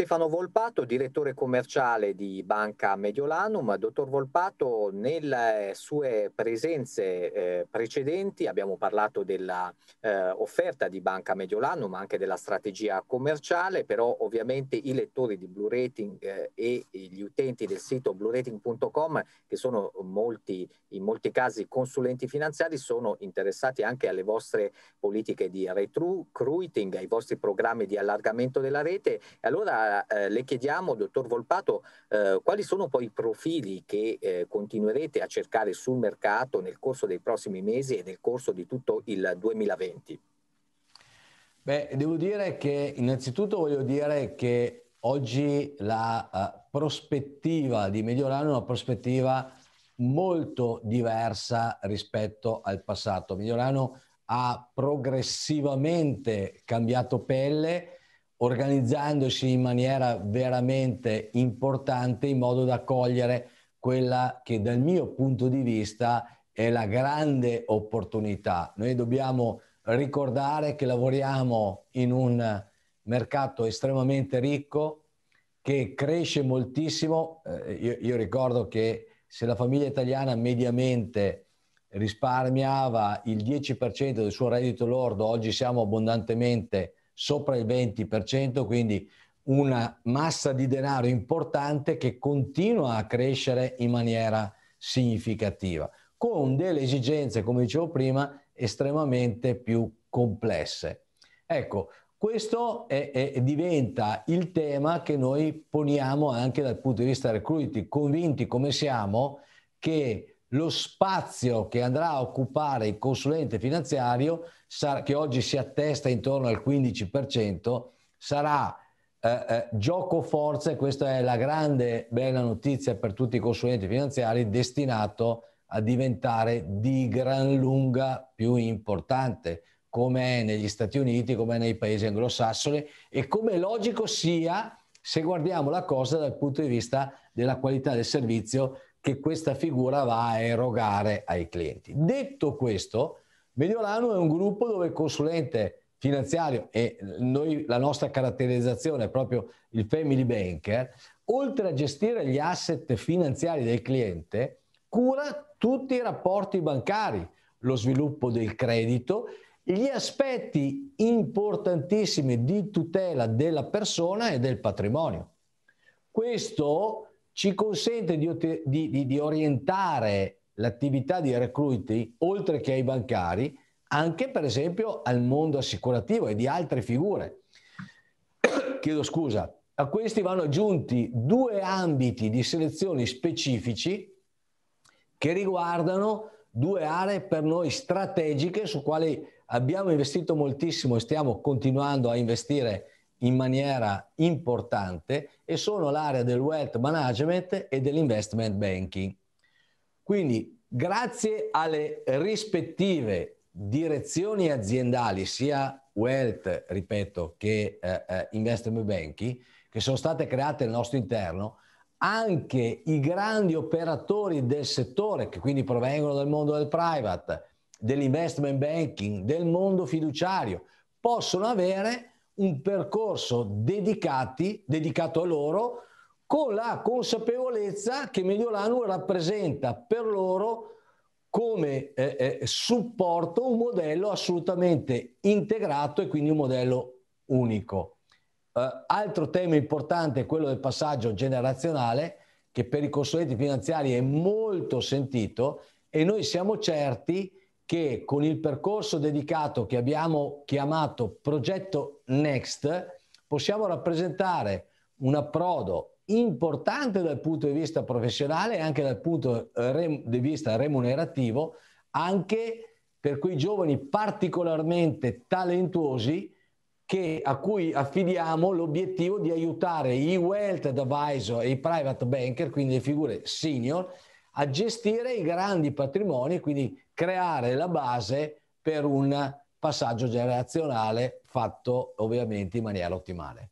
Stefano Volpato, direttore commerciale di Banca Mediolanum. Dottor Volpato, nelle sue presenze eh, precedenti abbiamo parlato dell'offerta eh, di Banca Mediolanum, anche della strategia commerciale, però ovviamente i lettori di Blue Rating eh, e gli utenti del sito bluerating.com, che sono molti, in molti casi consulenti finanziari, sono interessati anche alle vostre politiche di recruiting, ai vostri programmi di allargamento della rete. E allora eh, eh, le chiediamo, dottor Volpato, eh, quali sono poi i profili che eh, continuerete a cercare sul mercato nel corso dei prossimi mesi e nel corso di tutto il 2020? Beh, devo dire che innanzitutto voglio dire che oggi la uh, prospettiva di Mediolano è una prospettiva molto diversa rispetto al passato. Mediolano ha progressivamente cambiato pelle, organizzandosi in maniera veramente importante in modo da cogliere quella che dal mio punto di vista è la grande opportunità. Noi dobbiamo ricordare che lavoriamo in un mercato estremamente ricco che cresce moltissimo. Eh, io, io, ricordo che se la famiglia italiana mediamente risparmiava il 10% del suo reddito lordo, oggi siamo abbondantemente sopra il 20%, quindi una massa di denaro importante che continua a crescere in maniera significativa, con delle esigenze, come dicevo prima, estremamente più complesse. Ecco, questo è, è, diventa il tema che noi poniamo anche dal punto di vista recruiting, convinti come siamo che lo spazio che andrà a occupare il consulente finanziario, che oggi si attesta intorno al 15%, sarà eh, eh, gioco forze, questa è la grande bella notizia per tutti i consulenti finanziari, destinato a diventare di gran lunga più importante, come è negli Stati Uniti, come è nei paesi anglosassoni e come logico sia se guardiamo la cosa dal punto di vista della qualità del servizio che questa figura va a erogare ai clienti. Detto questo, Mediolano è un gruppo dove il consulente finanziario e noi, la nostra caratterizzazione è proprio il family banker, oltre a gestire gli asset finanziari del cliente, cura tutti i rapporti bancari, lo sviluppo del credito, gli aspetti importantissimi di tutela della persona e del patrimonio. Questo ci consente di, di, di orientare l'attività di recruiting, oltre che ai bancari, anche per esempio al mondo assicurativo e di altre figure. Chiedo scusa, a questi vanno aggiunti due ambiti di selezione specifici che riguardano due aree per noi strategiche su quali abbiamo investito moltissimo e stiamo continuando a investire in maniera importante e sono l'area del wealth management e dell'investment banking. Quindi grazie alle rispettive direzioni aziendali, sia wealth, ripeto, che eh, eh investment banking, che sono state create al nostro interno, anche i grandi operatori del settore, che quindi provengono dal mondo del private, dell'investment banking, del mondo fiduciario, possono avere un percorso dedicati, dedicato a loro con la consapevolezza che Mediolano rappresenta per loro come eh, eh, supporto un modello assolutamente integrato e quindi un modello unico. Eh, altro tema importante è quello del passaggio generazionale che per i consulenti finanziari è molto sentito e noi siamo certi che con il percorso dedicato che abbiamo chiamato Progetto Next possiamo rappresentare un approdo importante dal punto di vista professionale e anche dal punto eh, di vista remunerativo anche per quei giovani particolarmente talentuosi che, a cui affidiamo l'obiettivo di aiutare i wealth advisor e i private banker, quindi le figure senior, a gestire i grandi patrimoni, quindi creare la base per un passaggio generazionale fatto ovviamente in maniera ottimale.